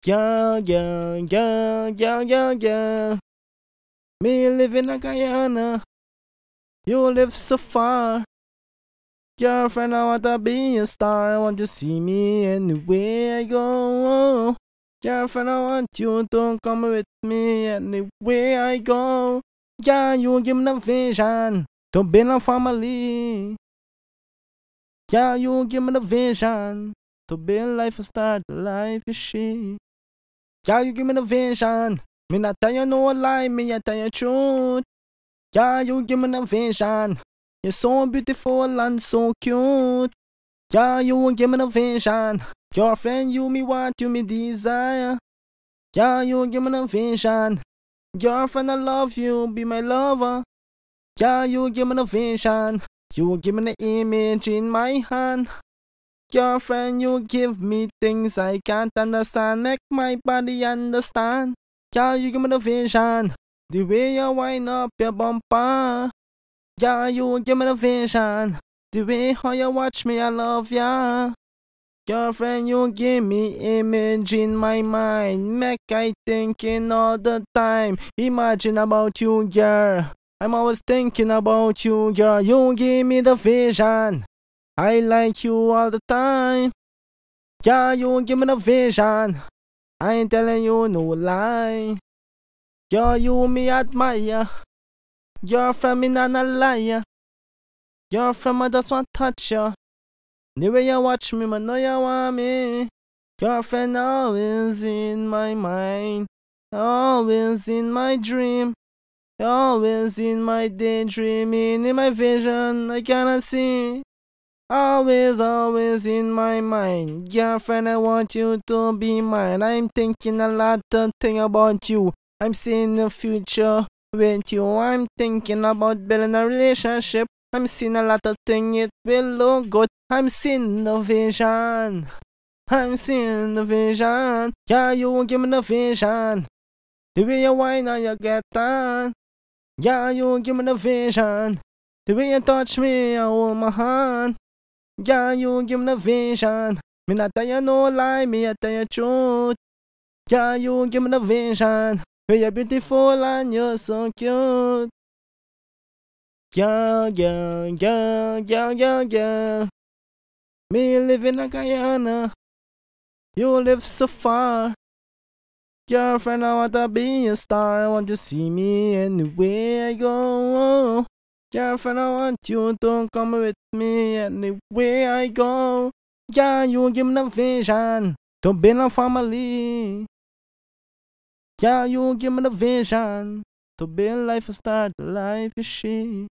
Yeah, yeah, yeah, yeah, yeah, yeah. Me live in a Guyana. You live so far. Girlfriend, I wanna be a star. I want to see me anywhere I go. Girlfriend, I want you to come with me anywhere I go. Yeah, you give me the vision to be a family. Yeah, you give me the vision to be a life star, the life you see. Yeah, you give me the vision. Me not tell you no lie, me I tell you truth. Yeah, you give me the vision. You're so beautiful and so cute. Yeah, you give me the vision. Your friend, you me want, you me desire. Yeah, you give me the vision. Girlfriend, I love you, be my lover. Yeah, you give me the vision. You give me the image in my hand your friend, you give me things I can't understand. Make my body understand. Girl, you give me the vision. The way you wind up your bumper. Yeah, you give me the vision. The way how you watch me, I love ya. Girlfriend, you give me image in my mind. Make I thinking all the time. Imagine about you, girl. I'm always thinking about you, girl. You give me the vision. I like you all the time. Yeah, you give me the vision. I ain't telling you no lie. Yeah, you me admire. You're from me not a liar. You're from I just want touch ya. The way you watch me, man, know you want me. Your friend always in my mind, always in my dream, always in my daydreaming, in my vision I cannot see. Always, always in my mind. Girlfriend, I want you to be mine. I'm thinking a lot of thing about you. I'm seeing the future with you. I'm thinking about building a relationship. I'm seeing a lot of thing. It will look good. I'm seeing the vision. I'm seeing the vision. Yeah, you give me the vision. The way you whine and you get on. Yeah, you give me the vision. The way you touch me, I want my hand. Yeah, you give me vision. Me not tell you no lie, me I tell you truth. Yeah, you give me the vision. You're beautiful and you're so cute. Yeah, yeah, yeah, yeah, yeah, yeah. Me live in a Guyana. You live so far. Girlfriend, I wanna be a star. I want to see me anywhere I go. Yeah, if I want you, don't come with me anywhere I go. Yeah, you give me the vision to be a family. Yeah, you give me the vision to be a life start the life you see.